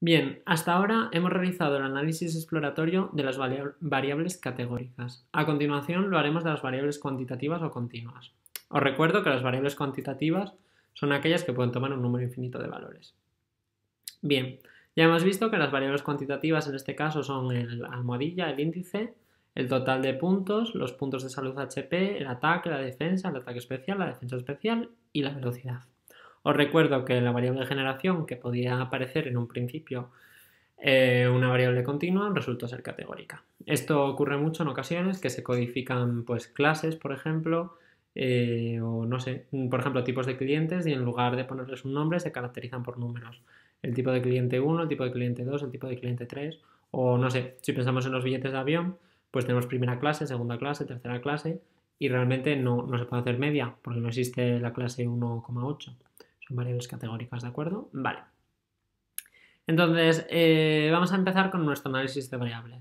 Bien, hasta ahora hemos realizado el análisis exploratorio de las variables categóricas. A continuación lo haremos de las variables cuantitativas o continuas. Os recuerdo que las variables cuantitativas son aquellas que pueden tomar un número infinito de valores. Bien, ya hemos visto que las variables cuantitativas en este caso son el almohadilla, el índice, el total de puntos, los puntos de salud HP, el ataque, la defensa, el ataque especial, la defensa especial y la velocidad. Os recuerdo que la variable de generación, que podía aparecer en un principio eh, una variable continua, resultó ser categórica. Esto ocurre mucho en ocasiones que se codifican pues, clases, por ejemplo, eh, o no sé, por ejemplo, tipos de clientes y en lugar de ponerles un nombre se caracterizan por números. El tipo de cliente 1, el tipo de cliente 2, el tipo de cliente 3, o no sé, si pensamos en los billetes de avión, pues tenemos primera clase, segunda clase, tercera clase, y realmente no, no se puede hacer media, porque no existe la clase 1,8 variables categóricas, ¿de acuerdo? Vale. Entonces, eh, vamos a empezar con nuestro análisis de variables.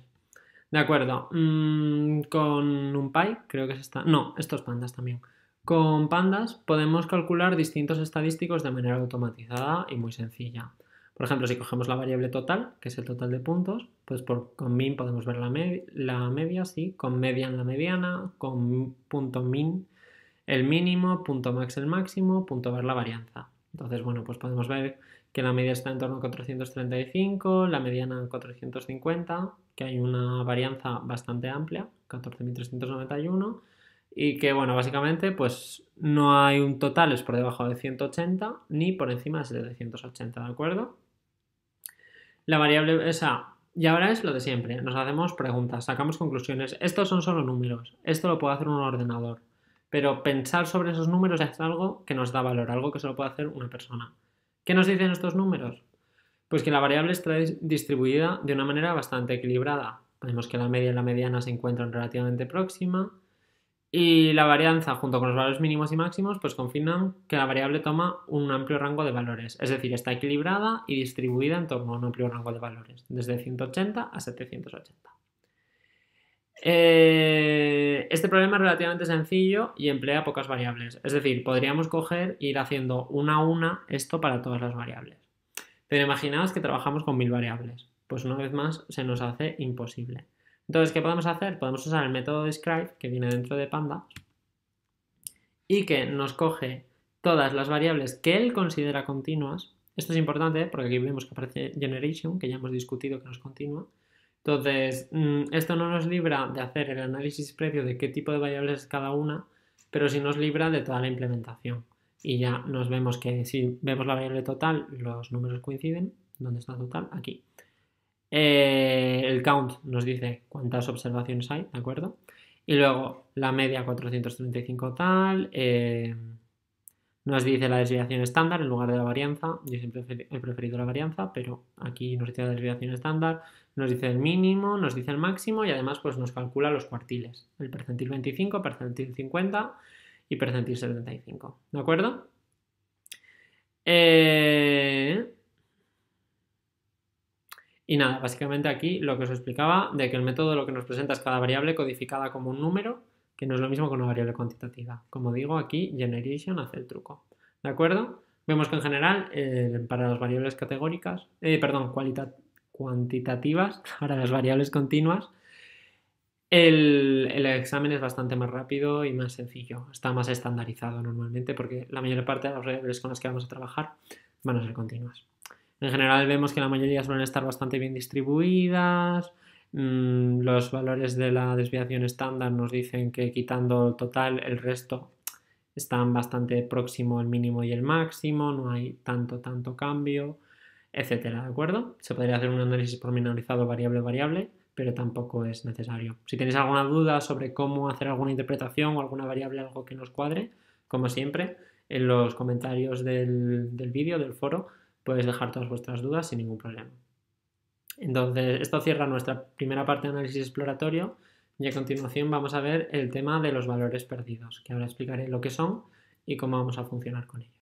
De acuerdo, mm, con un pi, creo que es esta. No, estos pandas también. Con pandas podemos calcular distintos estadísticos de manera automatizada y muy sencilla. Por ejemplo, si cogemos la variable total, que es el total de puntos, pues con min podemos ver la, la media, sí, con media en la mediana, con punto min el mínimo, punto max el máximo, punto ver la varianza. Entonces, bueno, pues podemos ver que la media está en torno a 435, la mediana 450, que hay una varianza bastante amplia, 14.391, y que, bueno, básicamente, pues no hay un total es por debajo de 180 ni por encima de 780, ¿de acuerdo? La variable esa, y ahora es lo de siempre, nos hacemos preguntas, sacamos conclusiones, estos son solo números, esto lo puede hacer un ordenador. Pero pensar sobre esos números es algo que nos da valor, algo que solo puede hacer una persona. ¿Qué nos dicen estos números? Pues que la variable está distribuida de una manera bastante equilibrada. Vemos que la media y la mediana se encuentran relativamente próxima y la varianza junto con los valores mínimos y máximos pues confirman que la variable toma un amplio rango de valores, es decir, está equilibrada y distribuida en torno a un amplio rango de valores, desde 180 a 780. Eh este problema es relativamente sencillo y emplea pocas variables. Es decir, podríamos coger e ir haciendo una a una esto para todas las variables. Pero imaginaos que trabajamos con mil variables. Pues una vez más se nos hace imposible. Entonces, ¿qué podemos hacer? Podemos usar el método describe que viene dentro de pandas y que nos coge todas las variables que él considera continuas. Esto es importante porque aquí vemos que aparece generation, que ya hemos discutido que no es continua. Entonces, mm, esto no nos libra de hacer el análisis previo de qué tipo de variables es cada una, pero sí nos libra de toda la implementación. Y ya nos vemos que si vemos la variable total, los números coinciden. ¿Dónde está total? Aquí. Eh, el count nos dice cuántas observaciones hay, ¿de acuerdo? Y luego la media 435 tal. Eh, nos dice la desviación estándar en lugar de la varianza. Yo siempre he preferido la varianza, pero aquí nos dice la desviación estándar. Nos dice el mínimo, nos dice el máximo y además pues, nos calcula los cuartiles. El percentil 25, percentil 50 y percentil 75. ¿De acuerdo? Eh, y nada, básicamente aquí lo que os explicaba de que el método lo que nos presenta es cada variable codificada como un número que no es lo mismo con una variable cuantitativa. Como digo, aquí generation hace el truco. ¿De acuerdo? Vemos que en general eh, para las variables categóricas, eh, perdón, cuantitativas, para las variables continuas, el, el, examen es bastante más rápido y más sencillo. Está más estandarizado normalmente porque la mayor parte de las variables con las que vamos a trabajar van a ser continuas. En general vemos que la mayoría suelen estar bastante bien distribuidas, Mm, los valores de la desviación estándar nos dicen que quitando el total, el resto están bastante próximo el mínimo y el máximo, no hay tanto, tanto cambio, etcétera, ¿de acuerdo? Se podría hacer un análisis pormenorizado variable, variable, pero tampoco es necesario. Si tenéis alguna duda sobre cómo hacer alguna interpretación o alguna variable, algo que nos cuadre, como siempre, en los comentarios del, del vídeo, del foro, podéis dejar todas vuestras dudas sin ningún problema. Entonces, esto cierra nuestra primera parte de análisis exploratorio y a continuación vamos a ver el tema de los valores perdidos, que ahora explicaré lo que son y cómo vamos a funcionar con ellos.